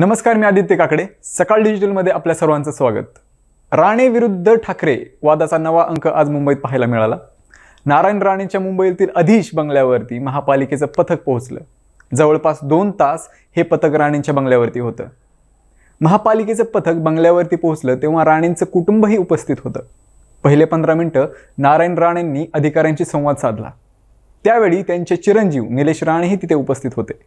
नमस्कार मी आदित्य काकडे सकाळ डिजिटलमध्ये आपल्या सर्वांचं स्वागत राणे विरुद्ध ठाकरे वादाचा नवा अंक आज मुंबईत पाहायला मिळाला नारायण राणेच्या मुंबईतील अधीश बंगल्यावरती महापालिकेचं पथक पोहोचलं जवळपास दोन तास हे पथक राणेंच्या बंगल्यावरती होतं महापालिकेचं पथक बंगल्यावरती पोहोचलं तेव्हा राणेंचं कुटुंबही उपस्थित होतं पहिले पंधरा मिनटं नारायण राणेंनी अधिकाऱ्यांशी संवाद साधला त्यावेळी त्यांचे चिरंजीव निलेश राणेही तिथे उपस्थित होते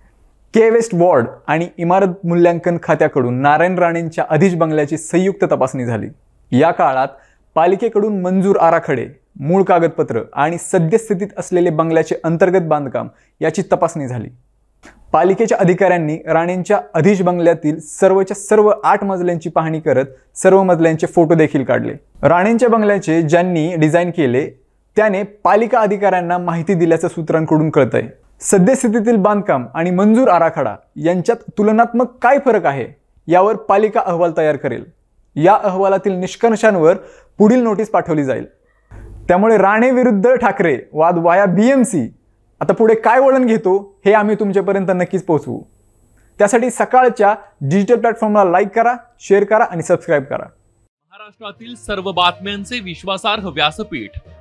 के वेस्ट वॉर्ड आणि इमारत मूल्यांकन खात्याकडून नारायण राणेंच्या अधिश बंगल्याची संयुक्त तपासणी झाली या काळात पालिकेकडून मंजूर आराखडे मूळ कागदपत्र आणि सद्यस्थितीत असलेले बंगल्याचे अंतर्गत बांधकाम याची तपासणी झाली पालिकेच्या अधिकाऱ्यांनी राणेंच्या अधिश बंगल्यातील सर्वच्या सर्व आठ मजल्यांची पाहणी करत सर्व मजल्यांचे फोटो देखील काढले राणेंच्या बंगल्याचे ज्यांनी डिझाईन केले त्याने पालिका अधिकाऱ्यांना माहिती दिल्याचं सूत्रांकडून कळतंय सद्यस्थितीतील बांधकाम आणि मंजूर आराखडा यांच्यात तुलनात्मक काय फरक आहे यावर पालिका अहवाल तयार करेल या अहवालातील निष्कर्षांवर पुढील नोटीस पाठवली जाईल त्यामुळे राणे विरुद्ध ठाकरे वाद वाया बी एम सी आता पुढे काय वळण घेतो हे आम्ही तुमच्यापर्यंत नक्कीच पोहोचवू त्यासाठी सकाळच्या डिजिटल प्लॅटफॉर्मला लाईक करा शेअर करा आणि सबस्क्राईब करा महाराष्ट्रातील सर्व बातम्यांचे विश्वासार्ह व्यासपीठ